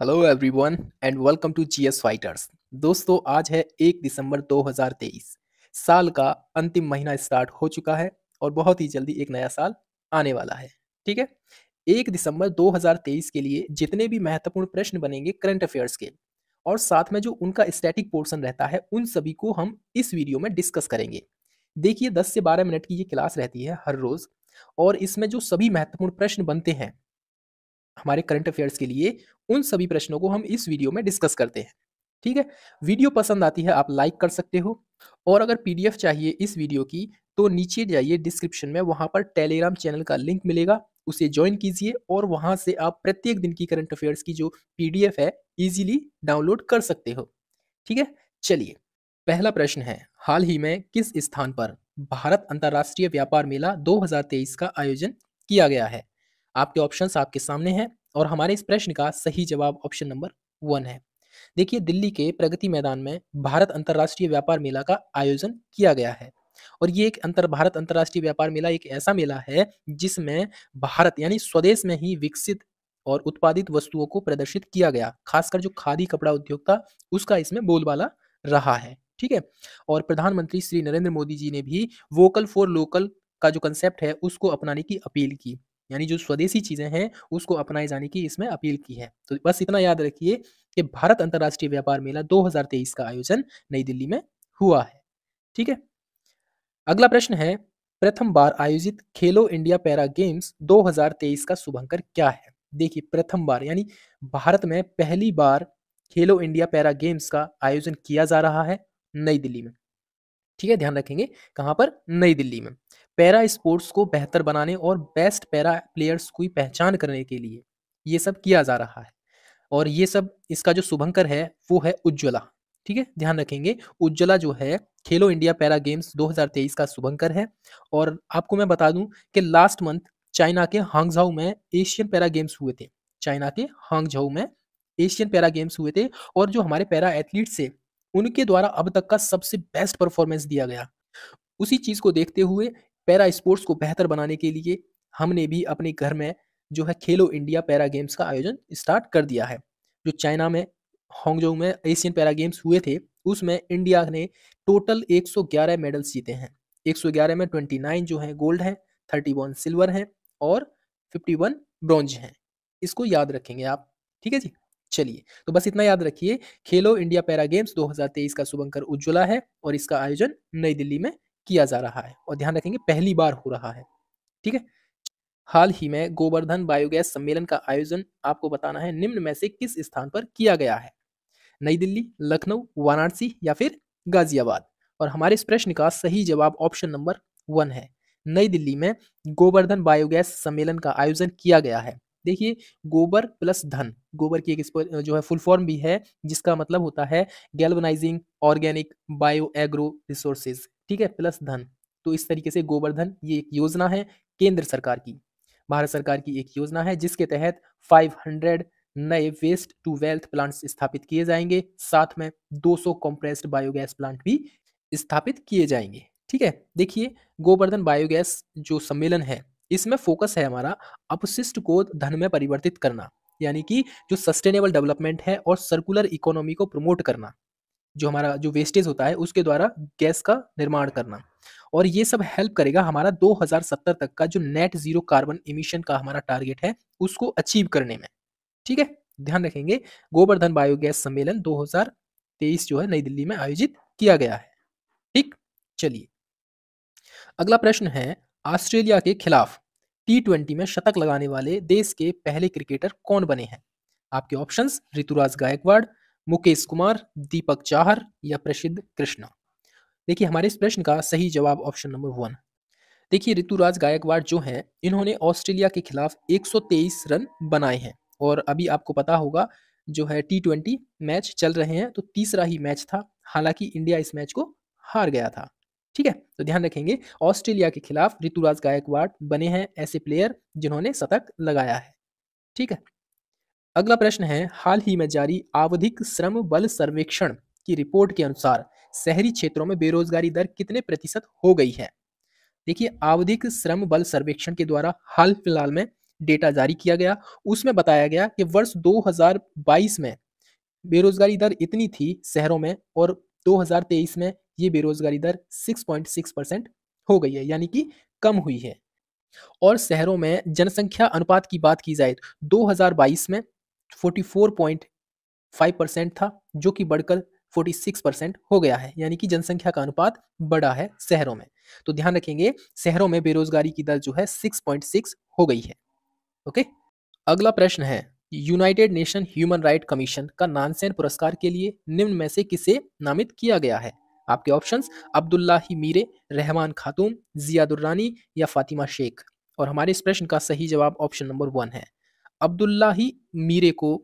hello everyone and welcome to GS fighters दोस्तों आज है एक दिसंबर 2023 साल का अंतिम महीना स्टार्ट हो चुका है और बहुत ही जल्दी एक नया साल आने वाला है ठीक है एक दिसंबर 2023 के लिए जितने भी महत्वपूर्ण प्रश्न बनेंगे करंट अफेयर्स के और साथ में जो उनका स्टैटिक पोर्सन रहता है उन सभी को हम इस वीडियो में डिस्कस करेंगे देखिए दस से बारह मिनट की ये क्लास रहती है हर रोज़ और इसमें जो सभी महत्वपूर्ण प्रश्न बनते हैं हमारे करंट अफेयर्स के लिए उन सभी प्रश्नों को हम इस वीडियो में डिस्कस करते हैं ठीक है वीडियो पसंद आती है आप लाइक कर सकते हो और अगर पीडीएफ चाहिए इस वीडियो की तो नीचे जाइए डिस्क्रिप्शन में वहां पर टेलीग्राम चैनल का लिंक मिलेगा उसे ज्वाइन कीजिए और वहां से आप प्रत्येक दिन की करंट अफेयर्स की जो पीडीएफ है इजीली डाउनलोड कर सकते हो ठीक है चलिए पहला प्रश्न है हाल ही में किस स्थान पर भारत अंतर्राष्ट्रीय व्यापार मेला 2023 का आयोजन किया गया है आपके ऑप्शन आपके सामने हैं और हमारे इस प्रश्न का सही जवाब ऑप्शन नंबर वन है देखिए दिल्ली के प्रगति मैदान में भारत अंतर्राष्ट्रीय व्यापार मेला का आयोजन किया गया है और ये एक अंतर भारत अंतर्राष्ट्रीय व्यापार मेला एक ऐसा मेला है जिसमें भारत यानी स्वदेश में ही विकसित और उत्पादित वस्तुओं को प्रदर्शित किया गया खासकर जो खादी कपड़ा उद्योग था उसका इसमें बोलबाला रहा है ठीक है और प्रधानमंत्री श्री नरेंद्र मोदी जी ने भी वोकल फॉर लोकल का जो कंसेप्ट है उसको अपनाने की अपील की यानी जो स्वदेशी चीज़ें हैं उसको अपनाए जाने की इसमें अपील की है तो बस इतना याद रखिए कि भारत अंतर्राष्ट्रीय व्यापार मेला 2023 का आयोजन नई दिल्ली में हुआ है ठीक है अगला प्रश्न है प्रथम बार आयोजित खेलो इंडिया पैरा गेम्स 2023 का शुभंकर क्या है देखिए प्रथम बार यानी भारत में पहली बार खेलो इंडिया पैरा गेम्स का आयोजन किया जा रहा है नई दिल्ली में ठीक है ध्यान रखेंगे कहाँ पर नई दिल्ली में पैरा स्पोर्ट्स को बेहतर बनाने और बेस्ट पैरा प्लेयर्स की पहचान करने के लिए ये सब किया जा रहा है और ये सब इसका जो शुभंकर है वो है उज्ज्वला ठीक है ध्यान रखेंगे उज्ज्वला जो है खेलो इंडिया पैरा गेम्स 2023 का शुभंकर है और आपको मैं बता दूं कि लास्ट मंथ चाइना के हांगझाउ में एशियन पैरा गेम्स हुए थे चाइना के हांगझाउ में एशियन पैरा गेम्स हुए थे और जो हमारे पैरा एथलीट्स है उनके द्वारा अब तक का सबसे बेस्ट परफॉर्मेंस दिया गया उसी चीज को देखते हुए पैरा स्पोर्ट्स को बेहतर बनाने के लिए हमने भी अपने घर में जो है खेलो इंडिया पैरा गेम्स का आयोजन स्टार्ट कर दिया है जो चाइना में हांगजोंग में एशियन पैरा गेम्स हुए थे उसमें इंडिया ने टोटल 111 मेडल्स जीते हैं 111 में 29 जो है गोल्ड हैं 31 सिल्वर हैं और 51 ब्रॉन्ज हैं इसको याद रखेंगे आप ठीक है जी चलिए तो बस इतना याद रखिए खेलो इंडिया पैरा गेम्स 2023 का शुभंकर उज्ज्वला है और इसका आयोजन नई दिल्ली में किया जा रहा है और ध्यान रखेंगे पहली बार हो रहा है ठीक है हाल ही में गोवर्धन बायोगैस सम्मेलन का आयोजन आपको बताना है निम्न में से किस स्थान पर किया गया है नई दिल्ली लखनऊ वाराणसी या फिर गाजियाबाद और हमारे इस प्रश्न का सही जवाब ऑप्शन नंबर वन है नई दिल्ली में गोवर्धन बायोगैस सम्मेलन का आयोजन किया गया है देखिए गोबर प्लस धन गोबर की एक जो है फुल फॉर्म भी है जिसका मतलब होता है galvanising organic bio agro resources ठीक है प्लस धन तो इस तरीके से गोवर्धन ये एक योजना है केंद्र सरकार की भारत सरकार की एक योजना है जिसके तहत 500 नए वेस्ट टू वेल्थ प्लांट्स स्थापित किए जाएंगे साथ में 200 कॉम्प्रेस्ड बायोगैस प्लांट भी स्थापित किए जाएंगे ठीक है देखिए गोवर्धन बायोगैस जो सम्मेलन है इसमें फोकस है हमारा अपशिष्ट को धन में परिवर्तित करना यानी कि जो सस्टेनेबल डेवलपमेंट है और सर्कुलर इकोनॉमी को प्रमोट करना जो हमारा जो वेस्टेज होता है उसके द्वारा गैस का निर्माण करना और ये सब हेल्प करेगा हमारा 2070 तक का जो नेट जीरो कार्बन इमिशन का हमारा टारगेट है उसको अचीव करने में ठीक है ध्यान रखेंगे गोवर्धन बायोगैस सम्मेलन 2023 जो है नई दिल्ली में आयोजित किया गया है ठीक चलिए अगला प्रश्न है ऑस्ट्रेलिया के खिलाफ टी ट्वेंटी में शतक लगाने वाले देश के पहले क्रिकेटर कौन बने हैं आपके ऑप्शन ऋतुराज गायकवाड़ मुकेश कुमार दीपक चाहर या प्रसिद्ध कृष्णा देखिए हमारे इस प्रश्न का सही जवाब ऑप्शन नंबर वन देखिए ऋतुराज गायकवाड़ जो हैं इन्होंने ऑस्ट्रेलिया के खिलाफ 123 रन बनाए हैं और अभी आपको पता होगा जो है टी ट्वेंटी मैच चल रहे हैं तो तीसरा ही मैच था हालांकि इंडिया इस मैच को हार गया था ठीक है तो ध्यान रखेंगे ऑस्ट्रेलिया के खिलाफ ऋतुराज गायकवाड़ बने हैं ऐसे प्लेयर जिन्होंने शतक लगाया है ठीक है अगला प्रश्न है हाल ही में जारी आवधिक श्रम बल सर्वेक्षण की रिपोर्ट के अनुसार शहरी क्षेत्रों में बेरोजगारी दर कितने प्रतिशत हो गई है देखिए आवधिक श्रम बल सर्वेक्षण के द्वारा हाल फिलहाल में डेटा जारी किया गया उसमें बताया गया कि वर्ष 2022 में बेरोजगारी दर इतनी थी शहरों में और 2023 में ये बेरोजगारी दर 6.6 परसेंट हो गई है यानी कि कम हुई है और शहरों में जनसंख्या अनुपात की बात की जाए 2022 तो में 44.5 परसेंट था जो कि बढ़कर 46 परसेंट हो गया है यानी कि जनसंख्या का अनुपात बड़ा है शहरों में तो ध्यान रखेंगे शहरों में बेरोजगारी की दर जो है 6.6 हो गई है ओके अगला प्रश्न है United Nation human right commission का नानसेन पुरस्कार के लिए निम्न में से किसे नामित किया गया है आपके ऑप्शन अब्दुल्लाही मीरे रहमान खातून जियादुर्रानी या फातिमा शेख और हमारे इस प्रश्न का सही जवाब ऑप्शन नंबर वन है अब्दुल्लाही मीरे को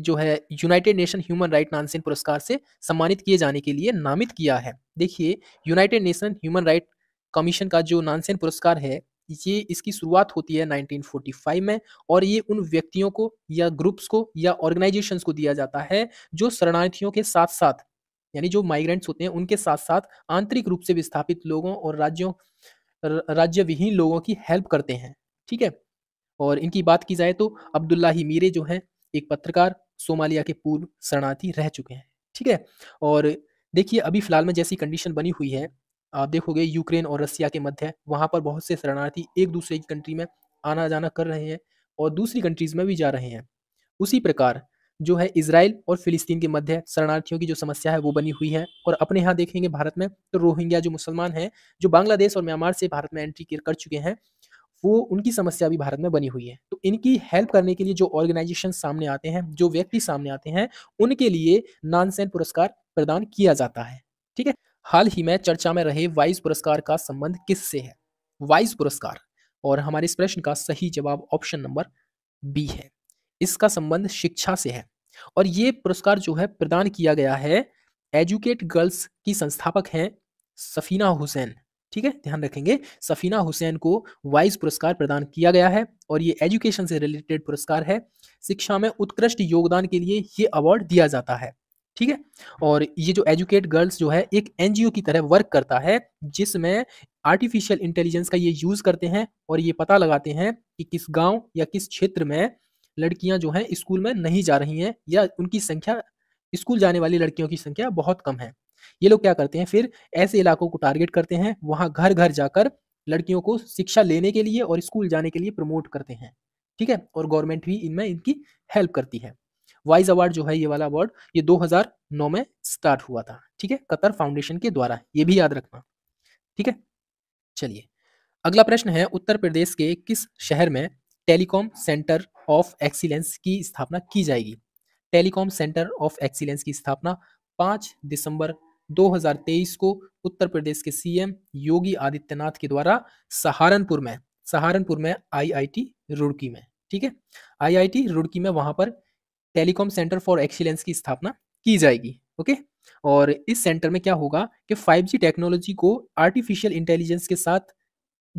जो है United Nation human right Nansen पुरस्कार से सम्मानित किए जाने के लिए नामित किया है देखिए United Nation human right commission का जो नानसेन पुरस्कार है ये इसकी शुरुआत होती है 1945 में और ये उन व्यक्तियों को या ग्रुप्स को या ऑर्गेनाइजेशंस को दिया जाता है जो शरणार्थियों के साथ साथ यानी जो माइग्रेंट्स होते हैं उनके साथ साथ आंतरिक रूप से विस्थापित लोगों और राज्यों राज्य विहीन लोगों की हेल्प करते हैं ठीक है और इनकी बात की जाए तो अब्दुल्ला ही मीरे जो हैं एक पत्रकार सोमालिया के पूर्व शरणार्थी रह चुके हैं ठीक है और देखिए अभी फिलहाल में जैसी कंडीशन बनी हुई है आप देखोगे यूक्रेन और रसिया के मध्य वहाँ पर बहुत से शरणार्थी एक दूसरे की कंट्री में आना जाना कर रहे हैं और दूसरी कंट्रीज में भी जा रहे हैं उसी प्रकार जो है इसराइल और फिलिस्तीन के मध्य शरणार्थियों की जो समस्या है वो बनी हुई है और अपने यहाँ देखेंगे भारत में तो रोहिंग्या जो मुसलमान हैं जो बांग्लादेश और म्यांमार से भारत में एंट्री कर चुके हैं वो उनकी समस्या भी भारत में बनी हुई है तो इनकी हेल्प करने के लिए जो ऑर्गेनाइजेशन सामने आते हैं जो व्यक्ति सामने आते हैं उनके लिए नानसेन पुरस्कार प्रदान किया जाता है ठीक है हाल ही में चर्चा में रहे वाइस पुरस्कार का संबंध किससे है वाइस पुरस्कार और हमारे इस प्रश्न का सही जवाब ऑप्शन नंबर बी है इसका संबंध शिक्षा से है और ये पुरस्कार जो है प्रदान किया गया है एजुकेट गर्ल्स की संस्थापक हैं सफीना हुसैन ठीक है ध्यान रखेंगे सफीना हुसैन को वाइज पुरस्कार प्रदान किया गया है और ये एजुकेशन से रिलेटेड पुरस्कार है शिक्षा में उत्कृष्ट योगदान के लिए ये अवार्ड दिया जाता है ठीक है और ये जो एजुकेट गर्ल्स जो है एक एनजीओ की तरह वर्क करता है जिसमें आर्टिफिशियल इंटेलिजेंस का ये यूज करते हैं और ये पता लगाते हैं कि किस गांव या किस क्षेत्र में लड़कियां जो हैं स्कूल में नहीं जा रही हैं या उनकी संख्या स्कूल जाने वाली लड़कियों की संख्या बहुत कम है ये लोग क्या करते हैं फिर ऐसे इलाकों को टारगेट करते हैं वहाँ घर घर जाकर लड़कियों को शिक्षा लेने के लिए और स्कूल जाने के लिए प्रमोट करते हैं ठीक है और गवर्नमेंट भी इनमें इनकी हेल्प करती है वाइज अवार्ड जो है ये वाला अवार्ड ये 2009 में स्टार्ट हुआ था ठीक है कतर फाउंडेशन के द्वारा ये भी याद रखना ठीक है चलिए अगला प्रश्न है उत्तर प्रदेश के किस शहर में टेलीकॉम सेंटर ऑफ एक्सीलेंस की स्थापना की जाएगी टेलीकॉम सेंटर ऑफ एक्सीलेंस की स्थापना 5 दिसंबर 2023 को उत्तर प्रदेश के सीएम योगी आदित्यनाथ के द्वारा सहारनपुर में सहारनपुर में आईआईटी रुड़की में ठीक है आईआईटी रुड़की में वहां पर टेलीकॉम सेंटर फॉर एक्सीलेंस की स्थापना की जाएगी ओके और इस सेंटर में क्या होगा कि 5G टेक्नोलॉजी को आर्टिफिशियल इंटेलिजेंस के साथ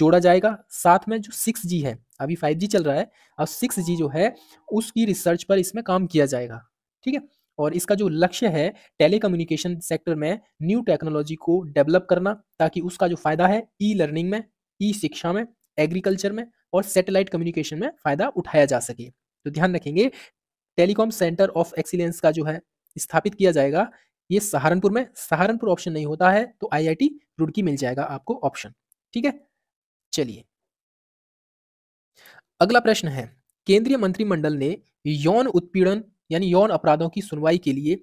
जोड़ा जाएगा साथ में जो 6G है अभी 5G चल रहा है अब 6G जो है उसकी रिसर्च पर इसमें काम किया जाएगा ठीक है और इसका जो लक्ष्य है कम्युनिकेशन सेक्टर में न्यू टेक्नोलॉजी को डेवलप करना ताकि उसका जो फायदा है ई लर्निंग में ई शिक्षा में एग्रीकल्चर में और सैटेलाइट कम्युनिकेशन में फायदा उठाया जा सके तो ध्यान रखेंगे टेलीकॉम सेंटर ऑफ एक्सीलेंस का जो है स्थापित किया जाएगा ये सहारनपुर में सहारनपुर ऑप्शन नहीं होता है तो आईआईटी रुड़की मिल जाएगा आपको ऑप्शन ठीक है चलिए अगला प्रश्न है केंद्रीय मंत्रिमंडल ने यौन उत्पीड़न यानी यौन अपराधों की सुनवाई के लिए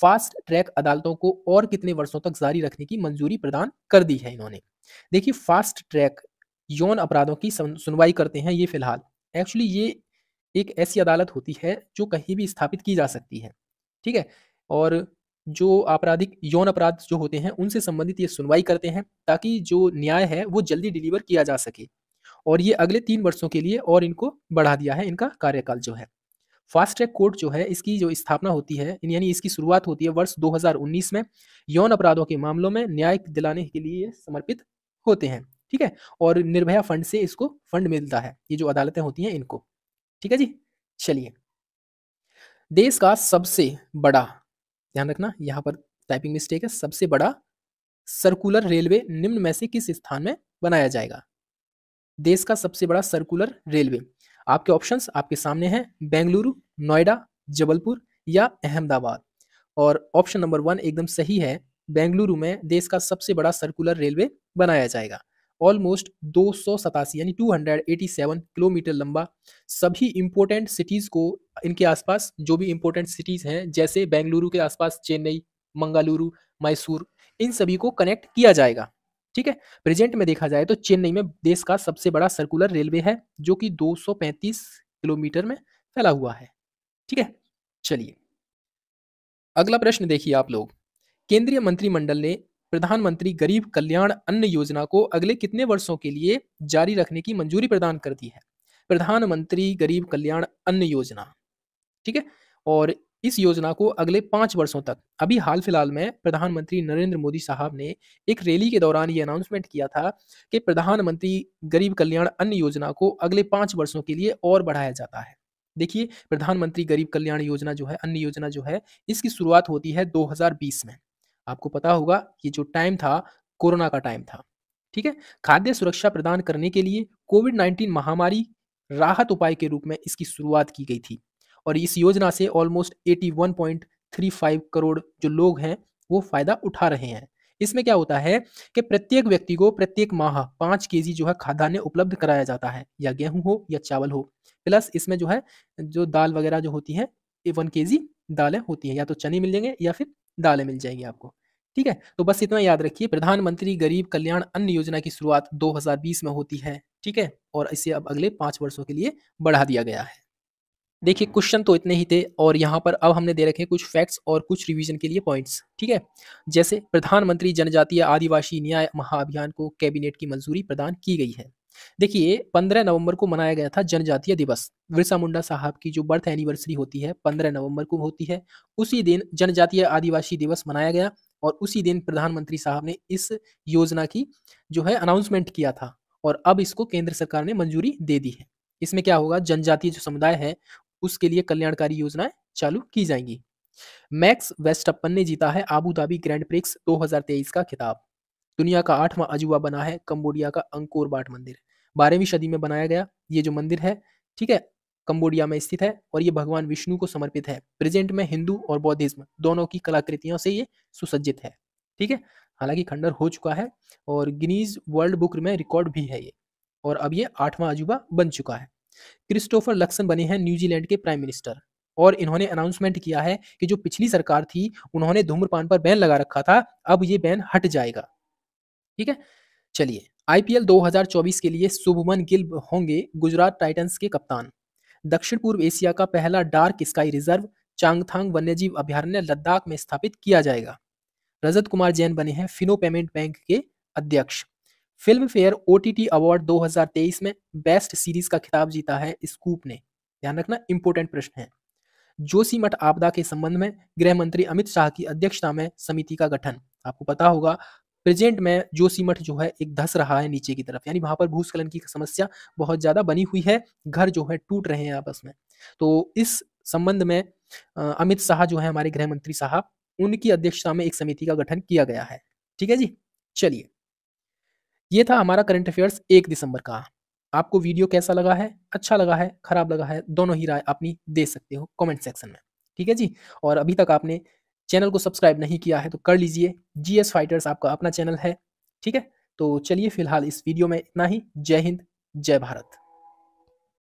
फास्ट ट्रैक अदालतों को और कितने वर्षों तक जारी रखने की मंजूरी प्रदान कर दी है इन्होंने देखिए फास्ट ट्रैक यौन अपराधों की सुनवाई करते हैं ये फिलहाल एक्चुअली ये एक ऐसी अदालत होती है जो कहीं भी स्थापित की जा सकती है ठीक है और जो आपराधिक यौन अपराध जो होते हैं उनसे संबंधित ये सुनवाई करते हैं ताकि जो न्याय है वो जल्दी डिलीवर किया जा सके और ये अगले तीन वर्षों के लिए और इनको बढ़ा दिया है इनका कार्यकाल जो है फास्ट ट्रैक कोर्ट जो है इसकी जो स्थापना होती है यानी इसकी शुरुआत होती है वर्ष 2019 में यौन अपराधों के मामलों में न्याय दिलाने के लिए समर्पित होते हैं ठीक है और निर्भया फंड से इसको फंड मिलता है ये जो अदालतें होती हैं इनको ठीक है जी चलिए देश का सबसे बड़ा ध्यान रखना यहाँ पर टाइपिंग मिस्टेक है सबसे बड़ा सर्कुलर रेलवे निम्न में से किस स्थान में बनाया जाएगा देश का सबसे बड़ा सर्कुलर रेलवे आपके ऑप्शंस आपके सामने हैं बेंगलुरु नोएडा जबलपुर या अहमदाबाद और ऑप्शन नंबर वन एकदम सही है बेंगलुरु में देश का सबसे बड़ा सर्कुलर रेलवे बनाया जाएगा ऑलमोस्ट दो यानी 287 किलोमीटर लंबा सभी इम्पोर्टेंट सिटीज़ को इनके आसपास जो भी इम्पोर्टेंट सिटीज़ हैं जैसे बेंगलुरु के आसपास चेन्नई मंगालुरु मैसूर इन सभी को कनेक्ट किया जाएगा ठीक है प्रेजेंट में देखा जाए तो चेन्नई में देश का सबसे बड़ा सर्कुलर रेलवे है जो कि 235 किलोमीटर में फैला हुआ है ठीक है चलिए अगला प्रश्न देखिए आप लोग केंद्रीय मंत्रिमंडल ने प्रधानमंत्री गरीब कल्याण अन्न योजना को अगले कितने वर्षों के लिए जारी रखने की मंजूरी प्रदान कर दी है प्रधानमंत्री गरीब कल्याण अन्न योजना ठीक है और इस योजना को अगले पांच वर्षों तक अभी हाल फिलहाल में प्रधानमंत्री नरेंद्र मोदी साहब ने एक रैली के दौरान ये अनाउंसमेंट किया था कि प्रधानमंत्री गरीब कल्याण अन्न योजना को अगले पांच वर्षों के लिए और बढ़ाया जाता है देखिए प्रधानमंत्री गरीब कल्याण योजना जो है अन्न योजना जो है इसकी शुरुआत होती है 2020 में आपको पता होगा ये जो टाइम था कोरोना का टाइम था ठीक है खाद्य सुरक्षा प्रदान करने के लिए कोविड 19 महामारी राहत उपाय के रूप में इसकी शुरुआत की गई थी और इस योजना से ऑलमोस्ट 81.35 करोड़ जो लोग हैं वो फायदा उठा रहे हैं इसमें क्या होता है कि प्रत्येक व्यक्ति को प्रत्येक माह पाँच के जो है खाद्यान्न उपलब्ध कराया जाता है या गेहूं हो या चावल हो प्लस इसमें जो है जो दाल वगैरह जो होती है वन के जी दालें होती हैं या तो चने मिल जाएंगे या फिर दालें मिल जाएंगी आपको ठीक है तो बस इतना याद रखिए प्रधानमंत्री गरीब कल्याण अन्न योजना की शुरुआत 2020 में होती है ठीक है और इसे अब अगले पाँच वर्षों के लिए बढ़ा दिया गया है देखिए क्वेश्चन तो इतने ही थे और यहाँ पर अब हमने दे रखे हैं कुछ फैक्ट्स और कुछ रिवीजन के लिए पॉइंट्स ठीक है जैसे प्रधानमंत्री जनजातीय आदिवासी न्याय महाअभियान को कैबिनेट की मंजूरी प्रदान की गई है देखिए 15 नवंबर को मनाया गया था जनजातीय दिवस बिरसा मुंडा साहब की जो बर्थ एनिवर्सरी होती है 15 नवंबर को होती है उसी दिन जनजातीय आदिवासी दिवस मनाया गया और उसी दिन प्रधानमंत्री साहब ने इस योजना की जो है अनाउंसमेंट किया था और अब इसको केंद्र सरकार ने मंजूरी दे दी है इसमें क्या होगा जनजातीय जो समुदाय है उसके लिए कल्याणकारी योजनाएं चालू की जाएंगी मैक्स वेस्टअपन ने जीता है आबू धाबी ग्रैंड प्रिक्स दो का खिताब दुनिया का आठवां अजूबा बना है कंबोडिया का अंकोर बाट मंदिर बारहवीं सदी में बनाया गया ये जो मंदिर है ठीक है कंबोडिया में स्थित है और ये भगवान विष्णु को समर्पित है प्रेजेंट में हिंदू और बौद्धिज्म दोनों की कलाकृतियों से ये सुसज्जित है ठीक है हालांकि खंडर हो चुका है और गिनीज वर्ल्ड बुक में रिकॉर्ड भी है ये और अब ये आठवां अजूबा बन चुका है क्रिस्टोफर लक्सन बने हैं न्यूजीलैंड के प्राइम मिनिस्टर और इन्होंने अनाउंसमेंट किया है कि जो पिछली सरकार थी उन्होंने धूम्रपान पर बैन लगा रखा था अब ये बैन हट जाएगा ठीक है चलिए आईपीएल 2024 के लिए शुभमन गिल होंगे गुजरात टाइटंस के कप्तान दक्षिण पूर्व एशिया का पहला डार्क स्काई रिजर्व चांगथांग वन्यजीव अभ्यारण्य लद्दाख में स्थापित किया जाएगा रजत कुमार जैन बने हैं फिनो पेमेंट बैंक के अध्यक्ष फिल्म फेयर ओ अवार्ड 2023 में बेस्ट सीरीज का खिताब जीता है स्कूप ने ध्यान रखना इंपोर्टेंट प्रश्न है जोशीमठ आपदा के संबंध में गृह मंत्री अमित शाह की अध्यक्षता में समिति का गठन आपको पता होगा प्रेजेंट में जोशीमठ जो है एक धस रहा है नीचे की तरफ यानी वहां पर भूस्खलन की समस्या बहुत ज्यादा बनी हुई है घर जो है टूट रहे हैं आपस में तो इस संबंध में अमित शाह जो है हमारे गृह मंत्री साहब उनकी अध्यक्षता में एक समिति का गठन किया गया है ठीक है जी चलिए ये था हमारा करंट अफेयर्स एक दिसंबर का आपको वीडियो कैसा लगा है अच्छा लगा है खराब लगा है दोनों ही राय अपनी दे सकते हो कमेंट सेक्शन में ठीक है जी और अभी तक आपने चैनल को सब्सक्राइब नहीं किया है तो कर लीजिए जीएस फाइटर्स आपका अपना चैनल है ठीक है तो चलिए फिलहाल इस वीडियो में इतना ही जय हिंद जय भारत